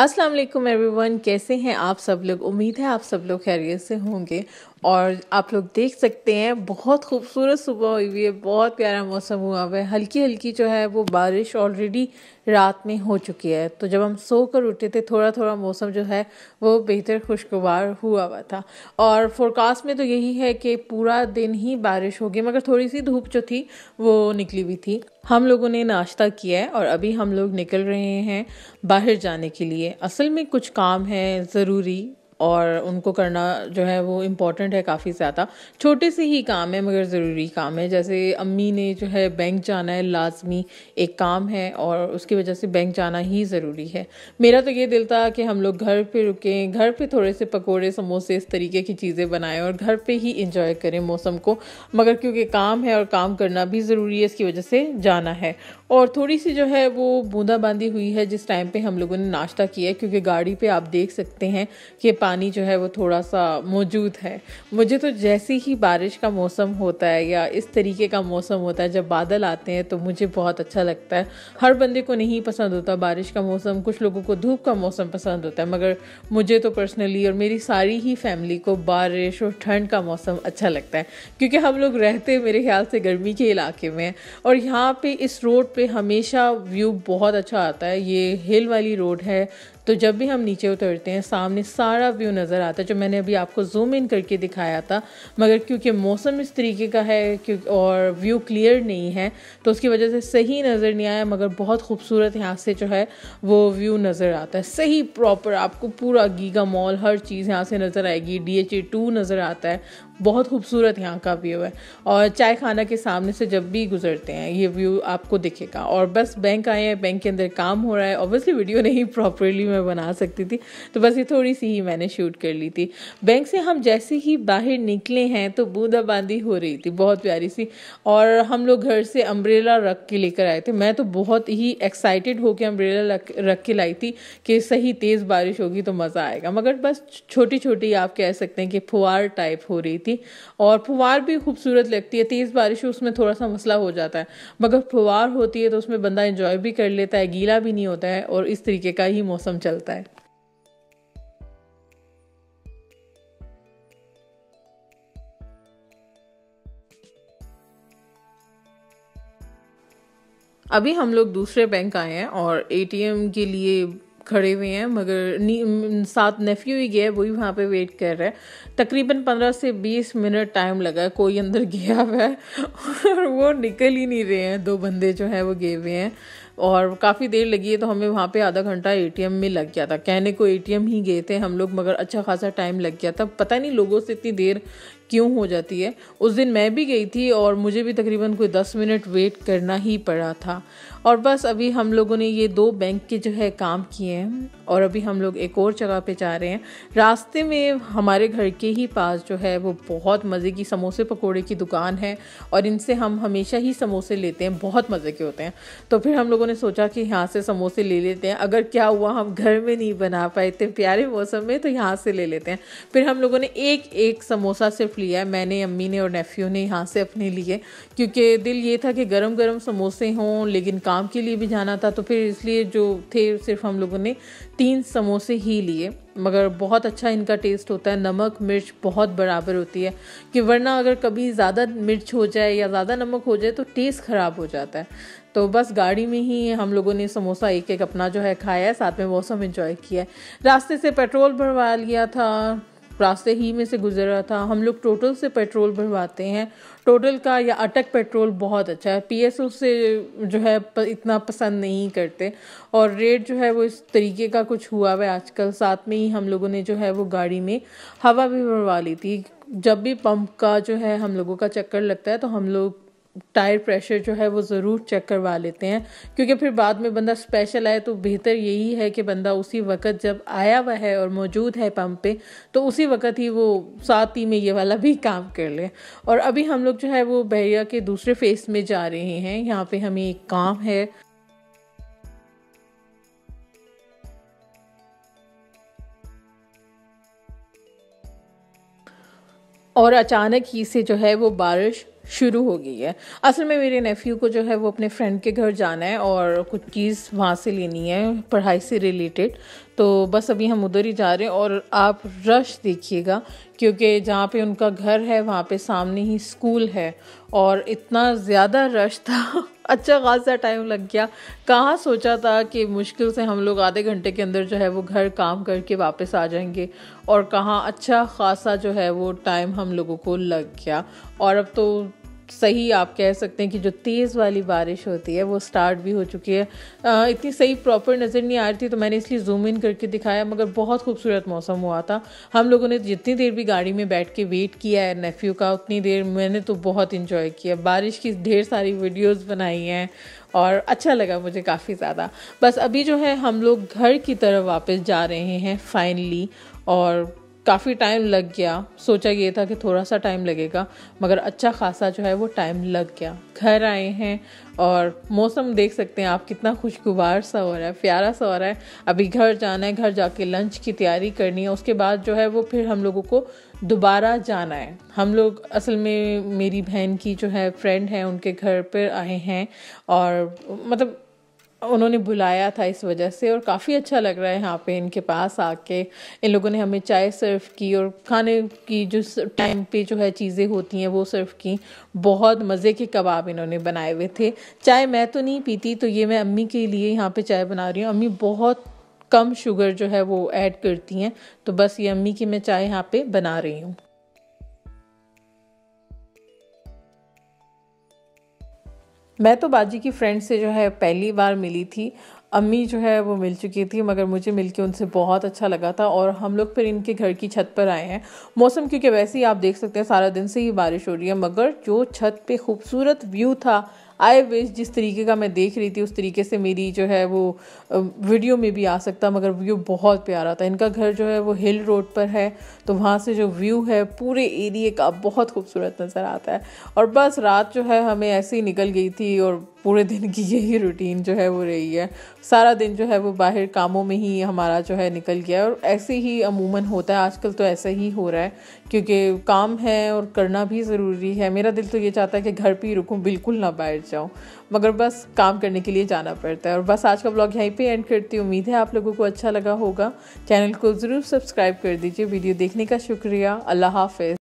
Aslam every everyone कैसे हैं आप सब लोग उम्मीद है आप सब लोग खैरियत से होंगे और आप लोग देख सकते हैं बहुत खूबसूरत सुबह हुई हुई है बहुत प्यारा मौसम हुआ हुआ है हल्की हल्की जो है वो बारिश ऑलरेडी रात में हो चुकी है तो जब हम सो कर उठे थे थोड़ा थोड़ा मौसम जो है वो बेहतर खुशगवार हुआ हुआ था और फोरकास्ट में तो यही है कि पूरा दिन ही बारिश होगी मगर थोड़ी सी धूप जो थी वो निकली हुई थी हम लोगों ने नाश्ता किया है और अभी हम लोग निकल रहे हैं बाहर जाने के लिए असल में कुछ काम है ज़रूरी और उनको करना जो है वो इम्पॉर्टेंट है काफ़ी ज़्यादा छोटे से ही काम है मगर ज़रूरी काम है जैसे अम्मी ने जो है बैंक जाना है लाजमी एक काम है और उसकी वजह से बैंक जाना ही ज़रूरी है मेरा तो ये दिल था कि हम लोग घर पे रुकें घर पे थोड़े से पकोड़े समोसे इस तरीके की चीज़ें बनाएं और घर पे ही इंजॉय करें मौसम को मगर क्योंकि काम है और काम करना भी ज़रूरी है इसकी वजह से जाना है और थोड़ी सी जो है वो बूंदा बांदी हुई है जिस टाइम पे हम लोगों ने नाश्ता किया है क्योंकि गाड़ी पे आप देख सकते हैं कि पानी जो है वो थोड़ा सा मौजूद है मुझे तो जैसे ही बारिश का मौसम होता है या इस तरीके का मौसम होता है जब बादल आते हैं तो मुझे बहुत अच्छा लगता है हर बंदे को नहीं पसंद होता बारिश का मौसम कुछ लोगों को धूप का मौसम पसंद होता है मगर मुझे तो पर्सनली और मेरी सारी ही फैमिली को बारिश और ठंड का मौसम अच्छा लगता है क्योंकि हम लोग रहते मेरे ख्याल से गर्मी के इलाके में और यहाँ पर इस रोड पे हमेशा व्यू बहुत अच्छा आता है ये हिल वाली रोड है तो जब भी हम नीचे उतरते हैं सामने सारा व्यू नज़र आता है जो मैंने अभी आपको जूम इन करके दिखाया था मगर क्योंकि मौसम इस तरीके का है क्योंकि और व्यू क्लियर नहीं है तो उसकी वजह से सही नज़र नहीं आया मगर बहुत खूबसूरत यहाँ से जो है वो व्यू नज़र आता है सही प्रॉपर आपको पूरा गीगा मॉल हर चीज़ यहाँ से नज़र आएगी डी एच ए टू नज़र आता है बहुत खूबसूरत यहाँ का व्यू है और चाय खाना के सामने से जब भी गुजरते हैं ये व्यू आपको दिखेगा और बस बैंक आए हैं बैंक के अंदर काम हो रहा है ऑब्वियसली वीडियो नहीं प्रॉपरली मैं बना सकती थी तो बस ये थोड़ी सी ही मैंने शूट कर ली थी बैंक से हम जैसे ही बाहर निकले हैं तो बूंदाबांदी हो रही थी बहुत प्यारी सी और हम लोग घर से अम्ब्रेला रख के लेकर आए थे मैं तो बहुत ही एक्साइटेड होकर अम्ब्रेला रख रख के लाई थी कि सही तेज़ बारिश होगी तो मज़ा आएगा मगर बस छोटी छोटी आप कह सकते हैं कि फुहार टाइप हो रही थी और फुहार भी खूबसूरत लगती है तेज़ बारिश उसमें थोड़ा सा मसला हो जाता है मगर फुहार होती है तो उसमें बंदा इंजॉय भी कर लेता है गीला भी नहीं होता है और इस तरीके का ही मौसम चलता है अभी हम लोग दूसरे बैंक आए हैं और एटीएम के लिए खड़े हुए हैं मगर साथ नेफ्यू ही गया है वही वहाँ पे वेट कर रहा है तकरीबन पंद्रह से बीस मिनट टाइम लगा है कोई अंदर गया हुआ है और वो निकल ही नहीं रहे हैं दो बंदे जो हैं वो गए हुए हैं और काफ़ी देर लगी है तो हमें वहाँ पे आधा घंटा एटीएम में लग गया था कहने को एटीएम ही गए थे हम लोग मगर अच्छा खासा टाइम लग गया था पता नहीं लोगों से इतनी देर क्यों हो जाती है उस दिन मैं भी गई थी और मुझे भी तकरीबन कोई दस मिनट वेट करना ही पड़ा था और बस अभी हम लोगों ने ये दो बैंक के जो है काम किए हैं और अभी हम लोग एक और जगह पे जा रहे हैं रास्ते में हमारे घर के ही पास जो है वो बहुत मज़े की समोसे पकोड़े की दुकान है और इनसे हम हमेशा ही समोसे लेते हैं बहुत मज़े के होते हैं तो फिर हम लोगों ने सोचा कि यहाँ से समोसे ले लेते हैं अगर क्या हुआ हम घर में नहीं बना पाए इतने प्यारे मौसम में तो यहाँ से ले लेते हैं फिर हम लोगों ने एक एक समोसा सिर्फ लिया है मैंने अम्मी ने और नेफ्यू ने यहाँ से अपने लिए क्योंकि दिल ये था कि गरम गरम समोसे हों लेकिन काम के लिए भी जाना था तो फिर इसलिए जो थे सिर्फ हम लोगों ने तीन समोसे ही लिए मगर बहुत अच्छा इनका टेस्ट होता है नमक मिर्च बहुत बराबर होती है कि वरना अगर कभी ज़्यादा मिर्च हो जाए या ज़्यादा नमक हो जाए तो टेस्ट ख़राब हो जाता है तो बस गाड़ी में ही हम लोगों ने समोसा एक एक अपना जो है खाया है साथ में मौसम इंजॉय किया है रास्ते से पेट्रोल भरवा लिया था रास्ते ही में से गुजर रहा था हम लोग टोटल से पेट्रोल भरवाते हैं टोटल का या अटक पेट्रोल बहुत अच्छा है पी एस जो है इतना पसंद नहीं करते और रेट जो है वो इस तरीके का कुछ हुआ हुआ है आजकल साथ में ही हम लोगों ने जो है वो गाड़ी में हवा भी भरवा ली थी जब भी पंप का जो है हम लोगों का चक्कर लगता है तो हम लोग टायर प्रेशर जो है वो ज़रूर चेक करवा लेते हैं क्योंकि फिर बाद में बंदा स्पेशल आए तो बेहतर यही है कि बंदा उसी वक्त जब आया हुआ है और मौजूद है पंप पे तो उसी वक्त ही वो साथ ही में ये वाला भी काम कर ले और अभी हम लोग जो है वो बहरिया के दूसरे फेस में जा रहे हैं यहाँ पे हमें एक काम है और अचानक ही से जो है वो बारिश शुरू हो गई है असल में मेरे नेफ़्यू को जो है वो अपने फ्रेंड के घर जाना है और कुछ चीज़ वहाँ से लेनी है पढ़ाई से रिलेटेड तो बस अभी हम उधर ही जा रहे हैं और आप रश देखिएगा क्योंकि जहाँ पे उनका घर है वहाँ पे सामने ही स्कूल है और इतना ज़्यादा रश था अच्छा खासा टाइम लग गया कहाँ सोचा था कि मुश्किल से हम लोग आधे घंटे के अंदर जो है वो घर काम करके वापस आ जाएंगे और कहाँ अच्छा खासा जो है वो टाइम हम लोगों को लग गया और अब तो सही आप कह सकते हैं कि जो तेज़ वाली बारिश होती है वो स्टार्ट भी हो चुकी है आ, इतनी सही प्रॉपर नज़र नहीं आ रही थी तो मैंने इसलिए जूम इन करके दिखाया मगर बहुत खूबसूरत मौसम हुआ था हम लोगों ने जितनी देर भी गाड़ी में बैठ के वेट किया है नेफ्यू का उतनी देर मैंने तो बहुत इन्जॉय किया बारिश की ढेर सारी वीडियोज़ बनाई हैं और अच्छा लगा मुझे काफ़ी ज़्यादा बस अभी जो है हम लोग घर की तरफ वापस जा रहे हैं फाइनली और काफ़ी टाइम लग गया सोचा ये था कि थोड़ा सा टाइम लगेगा मगर अच्छा खासा जो है वो टाइम लग गया घर आए हैं और मौसम देख सकते हैं आप कितना खुशगवार सा हो रहा है प्यारा सा हो रहा है अभी घर जाना है घर जाके लंच की तैयारी करनी है उसके बाद जो है वो फिर हम लोगों को दोबारा जाना है हम लोग असल में मेरी बहन की जो है फ्रेंड है उनके घर पर आए हैं और मतलब उन्होंने बुलाया था इस वजह से और काफ़ी अच्छा लग रहा है यहाँ पे इनके पास आके इन लोगों ने हमें चाय सर्व की और खाने की जो टाइम पे जो है चीज़ें होती हैं वो सर्व की बहुत मज़े के कबाब इन्होंने बनाए हुए थे चाय मैं तो नहीं पीती तो ये मैं अम्मी के लिए यहाँ पे चाय बना रही हूँ अम्मी बहुत कम शुगर जो है वो ऐड करती हैं तो बस ये अम्मी की मैं चाय यहाँ पर बना रही हूँ मैं तो बाजी की फ्रेंड से जो है पहली बार मिली थी अम्मी जो है वो मिल चुकी थी मगर मुझे मिलके उनसे बहुत अच्छा लगा था और हम लोग फिर इनके घर की छत पर आए हैं मौसम क्योंकि वैसे ही आप देख सकते हैं सारा दिन से ही बारिश हो रही है मगर जो छत पे खूबसूरत व्यू था आई विश जिस तरीके का मैं देख रही थी उस तरीके से मेरी जो है वो वीडियो में भी आ सकता मगर व्यू बहुत प्यारा था इनका घर जो है वो हिल रोड पर है तो वहाँ से जो व्यू है पूरे एरिए का बहुत खूबसूरत नज़र आता है और बस रात जो है हमें ऐसे ही निकल गई थी और पूरे दिन की यही रूटीन जो है वो रही है सारा दिन जो है वो बाहर कामों में ही हमारा जो है निकल गया और ऐसे ही अमूमन होता है आजकल तो ऐसा ही हो रहा है क्योंकि काम है और करना भी ज़रूरी है मेरा दिल तो ये चाहता है कि घर पे ही रुकूँ बिल्कुल ना बाहर जाऊँ मगर बस काम करने के लिए जाना पड़ता है और बस आज का ब्लॉग यहीं पे एंड करती हूँ उम्मीद है आप लोगों को अच्छा लगा होगा चैनल को ज़रूर सब्सक्राइब कर दीजिए वीडियो देखने का शुक्रिया अल्लाह हाफिज़